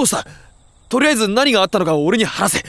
どうしたとりあえず何があったのかを俺に話せ